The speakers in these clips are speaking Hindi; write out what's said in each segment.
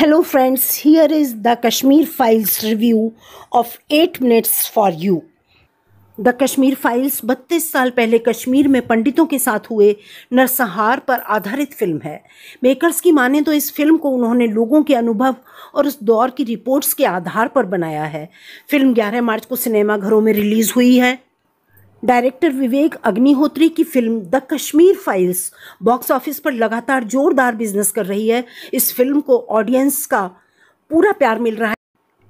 hello friends here is the Kashmir files review of eight minutes for you the Kashmir files 32 साल पहले कश्मीर में पंडितों के साथ हुए नरसंहार पर आधारित फिल्म है मेकर्स की माने तो इस फिल्म को उन्होंने लोगों के अनुभव और उस दौर की रिपोर्ट्स के आधार पर बनाया है फिल्म 11 मार्च को सिनेमाघरों में रिलीज़ हुई है डायरेक्टर विवेक अग्निहोत्री की film the Kashmir files box office पर लगातार जोरदार बिजनेस कर रही है इस फिल्म को ऑडियंस का पूरा प्यार मिल रहा है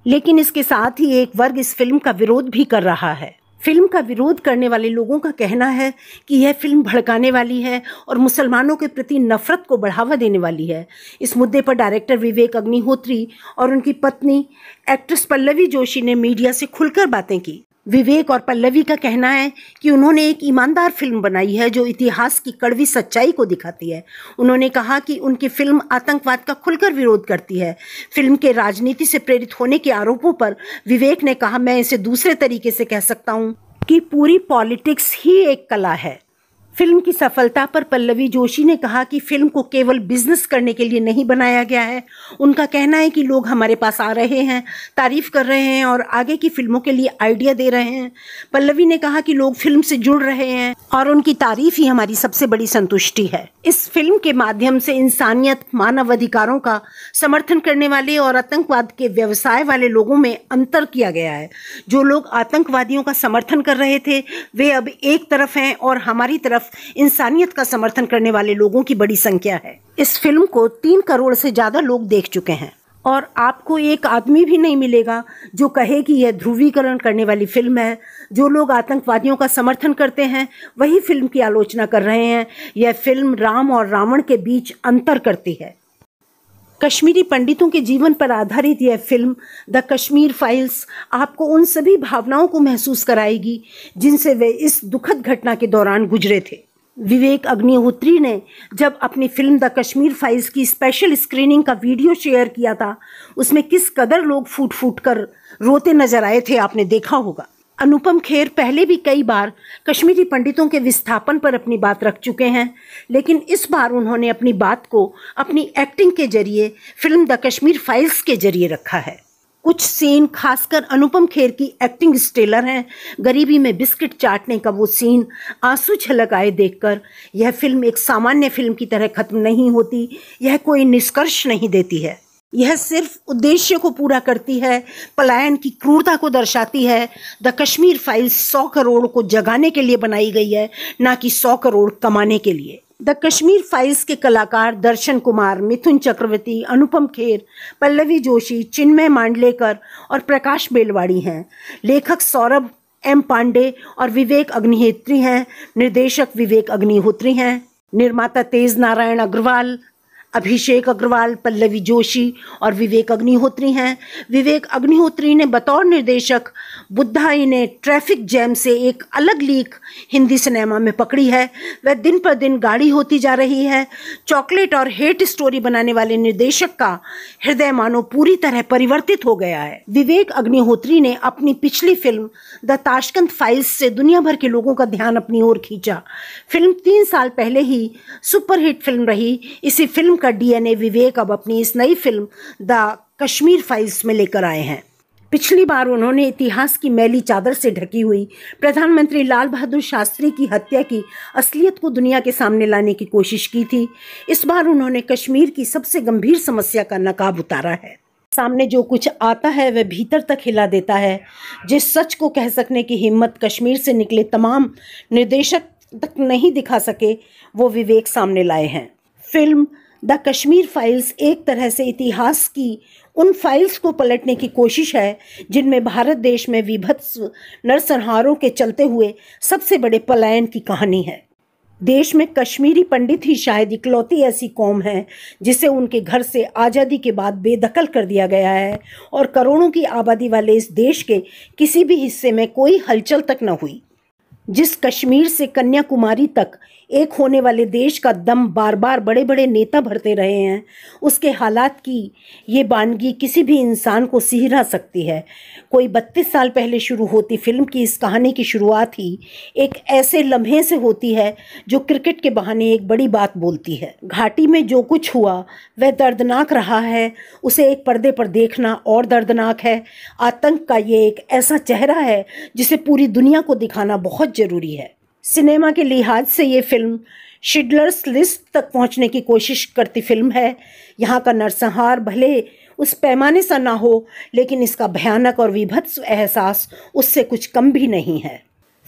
लेकिन इसके साथ ही एक वर्ग इस फिल्म का विरोध भी कर रहा है फिल्म का विरोध करने वाले लोगों का कहना है कि यह फिल्म भड़काने वाली है और मुसलमानों के प्रति नफरत को बढ़ावा देने वाली है इस मुद्दे पर डायरेक्टर विवेक अग्निहोत्री और उनकी पत्नी एक्ट्रेस पल्लवी जोशी ने मीडिया से खुलकर बातें की विवेक और पल्लवी का कहना है कि उन्होंने एक ईमानदार फिल्म बनाई है जो इतिहास की कड़वी सच्चाई को दिखाती है उन्होंने कहा कि उनकी फिल्म आतंकवाद का खुलकर विरोध करती है फिल्म के राजनीति से प्रेरित होने के आरोपों पर विवेक ने कहा मैं इसे दूसरे तरीके से कह सकता हूँ कि पूरी पॉलिटिक्स ही एक कला है फिल्म की सफलता पर पल्लवी जोशी ने कहा कि फिल्म को केवल बिजनेस करने के लिए नहीं बनाया गया है उनका कहना है कि लोग हमारे पास आ रहे हैं तारीफ कर रहे हैं और आगे की फिल्मों के लिए आइडिया दे रहे हैं पल्लवी ने कहा कि लोग फिल्म से जुड़ रहे हैं और उनकी तारीफ ही हमारी सबसे बड़ी संतुष्टि है इस फिल्म के माध्यम से इंसानियत मानवाधिकारों का समर्थन करने वाले और आतंकवाद के व्यवसाय वाले लोगों में अंतर किया गया है जो लोग आतंकवादियों का समर्थन कर रहे थे वे अब एक तरफ हैं और हमारी तरफ तरफ इंसानियत का समर्थन करने वाले लोगों की बड़ी संख्या है इस फिल्म को तीन करोड़ से ज़्यादा लोग देख चुके हैं और आपको एक आदमी भी नहीं मिलेगा जो कहे कि यह ध्रुवीकरण करने वाली फिल्म है जो लोग आतंकवादियों का समर्थन करते हैं वही फिल्म की आलोचना कर रहे हैं यह फिल्म राम और रावण के बीच अंतर करती है कश्मीरी पंडितों के जीवन पर आधारित यह फिल्म द कश्मीर फाइल्स आपको उन सभी भावनाओं को महसूस कराएगी जिनसे वे इस दुखद घटना के दौरान गुजरे थे विवेक अग्निहोत्री ने जब अपनी फिल्म द कश्मीर फाइल्स की स्पेशल स्क्रीनिंग का वीडियो शेयर किया था उसमें किस कदर लोग फूट फूट कर रोते नजर आए थे आपने देखा होगा अनुपम खेर पहले भी कई बार कश्मीरी पंडितों के विस्थापन पर अपनी बात रख चुके हैं लेकिन इस बार उन्होंने अपनी बात को अपनी एक्टिंग के जरिए फिल्म द कश्मीर फाइल्स के जरिए रखा है कुछ सीन खासकर अनुपम खेर की एक्टिंग स्टेलर हैं गरीबी में बिस्किट चाटने का वो सीन आंसू छलक आए देखकर यह फिल्म एक सामान्य फिल्म की तरह खत्म नहीं होती यह कोई निष्कर्ष नहीं देती है यह सिर्फ उद्देश्य को पूरा करती है पलायन की क्रूरता को दर्शाती है द कश्मीर फाइल्स सौ करोड़ को जगाने के लिए बनाई गई है ना कि सौ करोड़ कमाने के लिए द कश्मीर फाइल्स के कलाकार दर्शन कुमार मिथुन चक्रवर्ती अनुपम खेर पल्लवी जोशी चिन्मय मांडलेकर और प्रकाश बेलवाड़ी हैं लेखक सौरभ एम पांडे और विवेक अग्निहोत्री हैं निर्देशक विवेक अग्निहोत्री हैं निर्माता तेज नारायण अग्रवाल अभिषेक अग्रवाल पल्लवी जोशी और विवेक अग्निहोत्री हैं विवेक अग्निहोत्री ने बतौर निर्देशक बुद्धाई ने ट्रैफिक जैम से एक अलग लीक हिंदी सिनेमा में पकड़ी है वह दिन पर दिन गाड़ी होती जा रही है चॉकलेट और हेट स्टोरी बनाने वाले निर्देशक का हृदय मानो पूरी तरह परिवर्तित हो गया है विवेक अग्निहोत्री ने अपनी पिछली फिल्म द ताशकंद फाइल्स से दुनिया भर के लोगों का ध्यान अपनी ओर खींचा फिल्म तीन साल पहले ही सुपरहिट फिल्म रही इसी फिल्म का डीएनए विवेक अब अपनी इस नई फिल्म द कश्मीर फाइल्स में लेकर आए हैं पिछली बार उन्होंने इतिहास की मैली चादर से ढकी हुई प्रधानमंत्री लाल बहादुर शास्त्री की हत्या की असलियत को दुनिया के सामने लाने की कोशिश की थी इस बार उन्होंने कश्मीर की सबसे गंभीर समस्या का नकाब उतारा है सामने जो कुछ आता है वह भीतर तक हिला देता है जिस सच को कह सकने की हिम्मत कश्मीर से निकले तमाम निर्देशक तक नहीं दिखा सके वो विवेक सामने लाए हैं फिल्म द कश्मीर फाइल्स एक तरह से इतिहास की उन फाइल्स को पलटने की कोशिश है जिनमें भारत देश में विभत्स नरसंहारों के चलते हुए सबसे बड़े पलायन की कहानी है देश में कश्मीरी पंडित ही शायद इकलौती ऐसी कौम है जिसे उनके घर से आज़ादी के बाद बेदखल कर दिया गया है और करोड़ों की आबादी वाले इस देश के किसी भी हिस्से में कोई हलचल तक न हुई जिस कश्मीर से कन्याकुमारी तक एक होने वाले देश का दम बार बार बड़े बड़े नेता भरते रहे हैं उसके हालात की ये बानगी किसी भी इंसान को सिहरा सकती है कोई बत्तीस साल पहले शुरू होती फिल्म की इस कहानी की शुरुआत ही एक ऐसे लम्हे से होती है जो क्रिकेट के बहाने एक बड़ी बात बोलती है घाटी में जो कुछ हुआ वह दर्दनाक रहा है उसे एक पर्दे पर देखना और दर्दनाक है आतंक का ये एक ऐसा चेहरा है जिसे पूरी दुनिया को दिखाना बहुत ज़रूरी है सिनेमा के लिहाज से ये फिल्म शिडलर्स लिस्ट तक पहुंचने की कोशिश करती फिल्म है यहाँ का नरसंहार भले उस पैमाने सा ना हो लेकिन इसका भयानक और विभत्स एहसास उससे कुछ कम भी नहीं है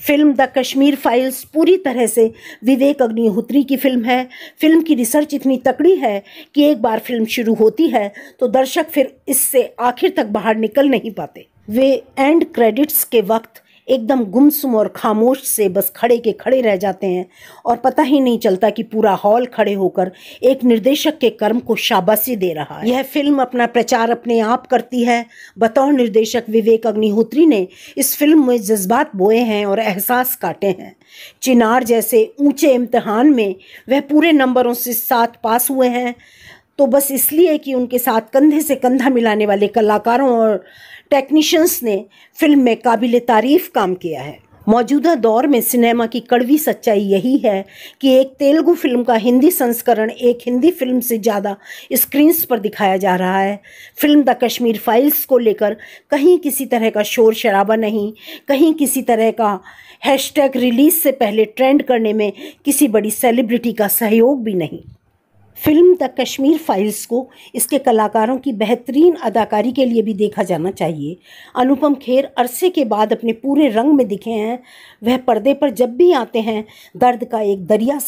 फिल्म द कश्मीर फाइल्स पूरी तरह से विवेक अग्निहोत्री की फिल्म है फिल्म की रिसर्च इतनी तकड़ी है कि एक बार फिल्म शुरू होती है तो दर्शक फिर इससे आखिर तक बाहर निकल नहीं पाते वे एंड क्रेडिट्स के वक्त एकदम गुमसुम और खामोश से बस खड़े के खड़े रह जाते हैं और पता ही नहीं चलता कि पूरा हॉल खड़े होकर एक निर्देशक के कर्म को शाबाशी दे रहा है यह फिल्म अपना प्रचार अपने आप करती है बतौर निर्देशक विवेक अग्निहोत्री ने इस फिल्म में जज्बात बोए हैं और एहसास काटे हैं चिनार जैसे ऊंचे इम्तहान में वह पूरे नंबरों से सात पास हुए हैं तो बस इसलिए कि उनके साथ कंधे से कंधा मिलाने वाले कलाकारों और टेक्नीशियंस ने फिल्म में काबिल तारीफ काम किया है मौजूदा दौर में सिनेमा की कड़वी सच्चाई यही है कि एक तेलुगु फिल्म का हिंदी संस्करण एक हिंदी फिल्म से ज़्यादा स्क्रीन्स पर दिखाया जा रहा है फिल्म द कश्मीर फाइल्स को लेकर कहीं किसी तरह का शोर शराबा नहीं कहीं किसी तरह का हैशटैग रिलीज से पहले ट्रेंड करने में किसी बड़ी सेलिब्रिटी का सहयोग भी नहीं फिल्म द कश्मीर फाइल्स को इसके कलाकारों की बेहतरीन अदाकारी के लिए भी देखा जाना चाहिए अनुपम खेर अरसे के बाद अपने पूरे रंग में दिखे हैं वह पर्दे पर जब भी आते हैं दर्द का एक दरिया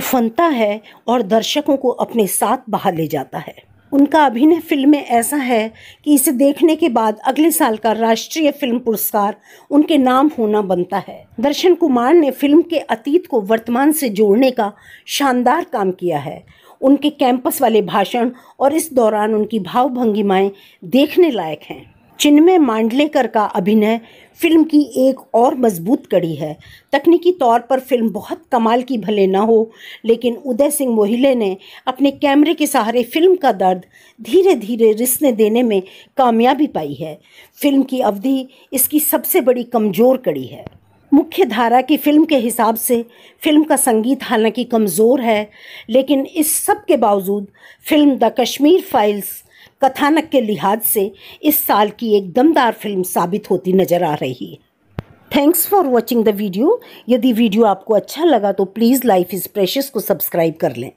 उफनता है और दर्शकों को अपने साथ बहा ले जाता है उनका अभिनय फिल्म में ऐसा है कि इसे देखने के बाद अगले साल का राष्ट्रीय फिल्म पुरस्कार उनके नाम होना बनता है दर्शन कुमार ने फिल्म के अतीत को वर्तमान से जोड़ने का शानदार काम किया है उनके कैंपस वाले भाषण और इस दौरान उनकी भावभंगिमाएं देखने लायक हैं चिन्मय मांडलेकर का अभिनय फिल्म की एक और मजबूत कड़ी है तकनीकी तौर पर फिल्म बहुत कमाल की भले ना हो लेकिन उदय सिंह मोहिले ने अपने कैमरे के सहारे फिल्म का दर्द धीरे धीरे रिसने देने में कामयाबी पाई है फिल्म की अवधि इसकी सबसे बड़ी कमज़ोर कड़ी है मुख्य धारा की फ़िल्म के हिसाब से फ़िल्म का संगीत हालांकि कमज़ोर है लेकिन इस सब के बावजूद फ़िल्म द कश्मीर फाइल्स कथानक के लिहाज से इस साल की एक दमदार फिल्म साबित होती नज़र आ रही है thanks for watching the video यदि वीडियो आपको अच्छा लगा तो प्लीज़ लाइफ इज़ प्रेशस को सब्सक्राइब कर लें